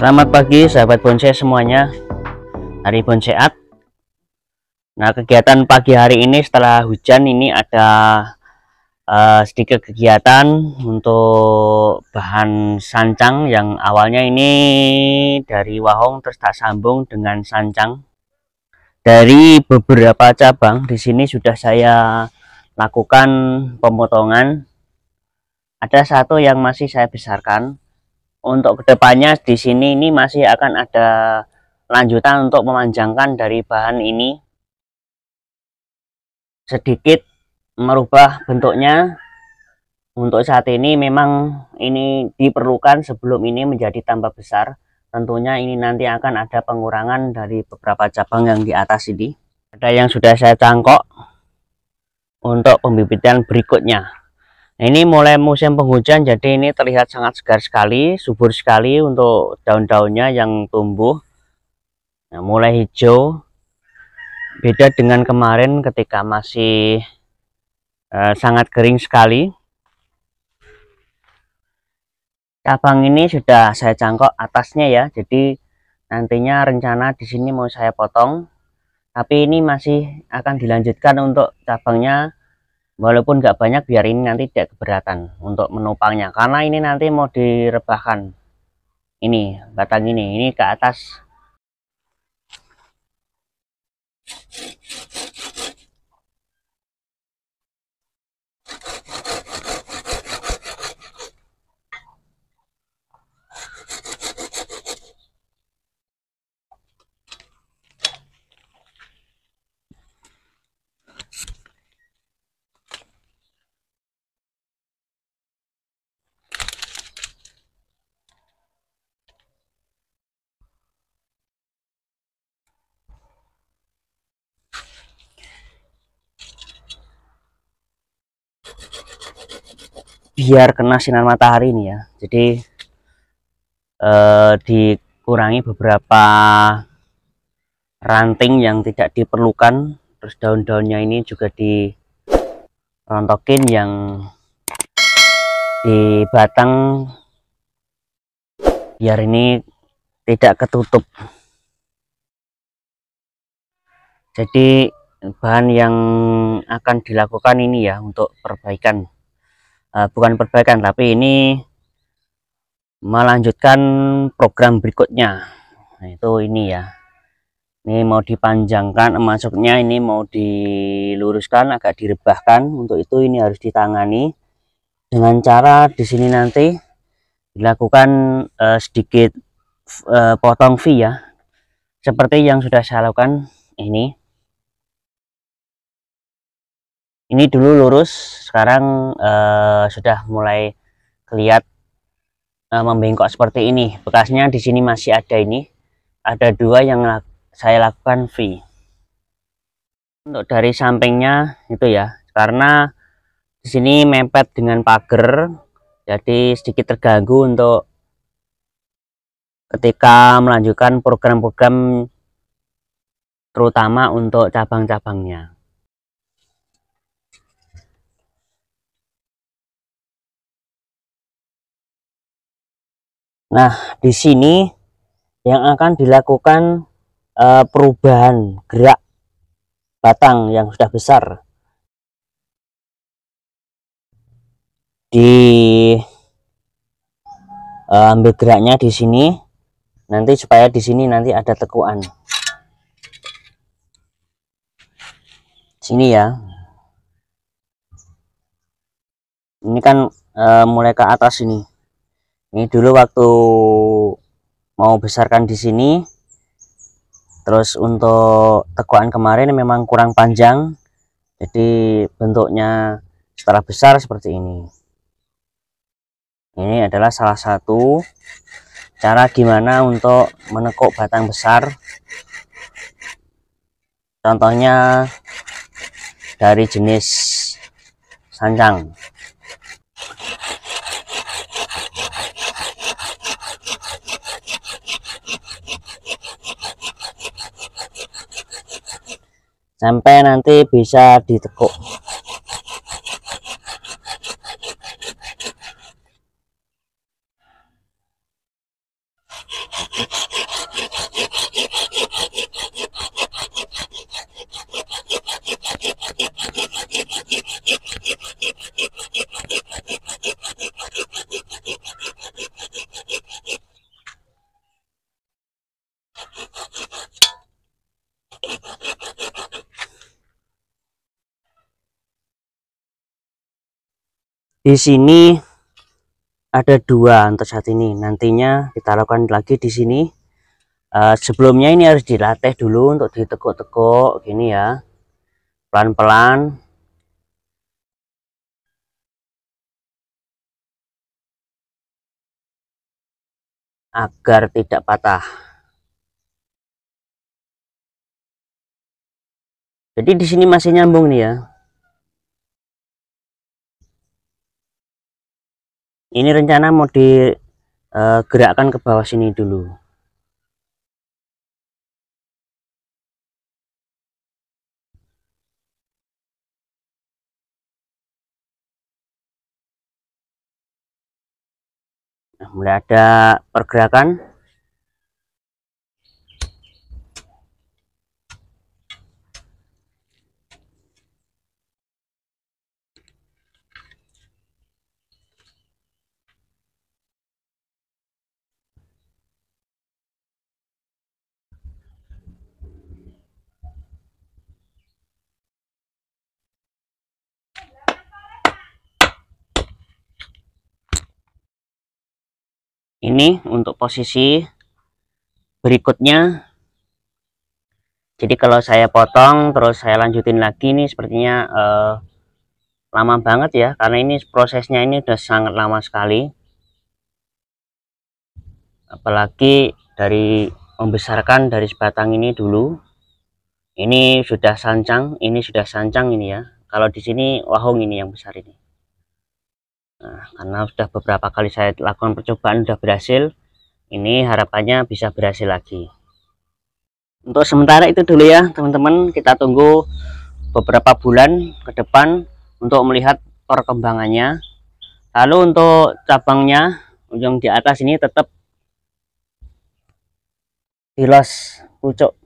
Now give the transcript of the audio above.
Selamat pagi sahabat bonsai semuanya Hari bonsai Nah kegiatan pagi hari ini setelah hujan ini ada uh, sedikit kegiatan untuk bahan sancang yang awalnya ini dari Wahong terus tak sambung dengan sancang dari beberapa cabang di sini sudah saya lakukan pemotongan ada satu yang masih saya besarkan untuk kedepannya di sini ini masih akan ada lanjutan untuk memanjangkan dari bahan ini sedikit merubah bentuknya untuk saat ini memang ini diperlukan sebelum ini menjadi tambah besar tentunya ini nanti akan ada pengurangan dari beberapa cabang yang di atas ini ada yang sudah saya cangkok untuk pembibitan berikutnya Nah, ini mulai musim penghujan jadi ini terlihat sangat segar sekali, subur sekali untuk daun-daunnya yang tumbuh. Nah, mulai hijau. Beda dengan kemarin ketika masih eh, sangat kering sekali. Cabang ini sudah saya cangkok atasnya ya. Jadi nantinya rencana di sini mau saya potong. Tapi ini masih akan dilanjutkan untuk cabangnya walaupun nggak banyak biar ini nanti tidak keberatan untuk menopangnya karena ini nanti mau direbahkan ini batang ini ini ke atas biar kena sinar matahari ini ya jadi eh, dikurangi beberapa ranting yang tidak diperlukan terus daun-daunnya ini juga di rontokin yang di batang biar ini tidak ketutup jadi bahan yang akan dilakukan ini ya untuk perbaikan uh, bukan perbaikan tapi ini melanjutkan program berikutnya nah, itu ini ya ini mau dipanjangkan masuknya ini mau diluruskan agak direbahkan untuk itu ini harus ditangani dengan cara di sini nanti dilakukan uh, sedikit uh, potong V ya seperti yang sudah saya lakukan ini ini dulu lurus sekarang uh, sudah mulai kelihat uh, eh, membengkok seperti ini bekasnya di sini masih ada ini ada dua yang saya lakukan V untuk dari sampingnya itu ya karena di sini mepet dengan pagar jadi sedikit terganggu untuk ketika melanjutkan program-program terutama untuk cabang-cabangnya Nah, di sini yang akan dilakukan e, perubahan gerak batang yang sudah besar. Di e, ambil geraknya di sini nanti supaya di sini nanti ada tekuan. Sini ya. Ini kan e, mulai ke atas ini ini dulu waktu mau besarkan di sini terus untuk tekuan kemarin memang kurang panjang jadi bentuknya setelah besar seperti ini ini adalah salah satu cara gimana untuk menekuk batang besar contohnya dari jenis sanjang sampai nanti bisa ditekuk di sini ada dua untuk saat ini nantinya kita lakukan lagi di sini uh, sebelumnya ini harus dilatih dulu untuk ditekuk-tekuk gini ya pelan-pelan agar tidak patah jadi di sini masih nyambung nih ya ini rencana mau digerakkan eh, ke bawah sini dulu nah, mulai ada pergerakan ini untuk posisi berikutnya jadi kalau saya potong terus saya lanjutin lagi ini sepertinya eh, lama banget ya karena ini prosesnya ini sudah sangat lama sekali apalagi dari membesarkan dari sebatang ini dulu ini sudah sancang ini sudah sancang ini ya kalau di sini wahong ini yang besar ini nah, karena sudah beberapa kali saya lakukan percobaan sudah berhasil ini harapannya bisa berhasil lagi untuk sementara itu dulu ya teman-teman kita tunggu beberapa bulan ke depan untuk melihat perkembangannya lalu untuk cabangnya ujung di atas ini tetap di los pucuk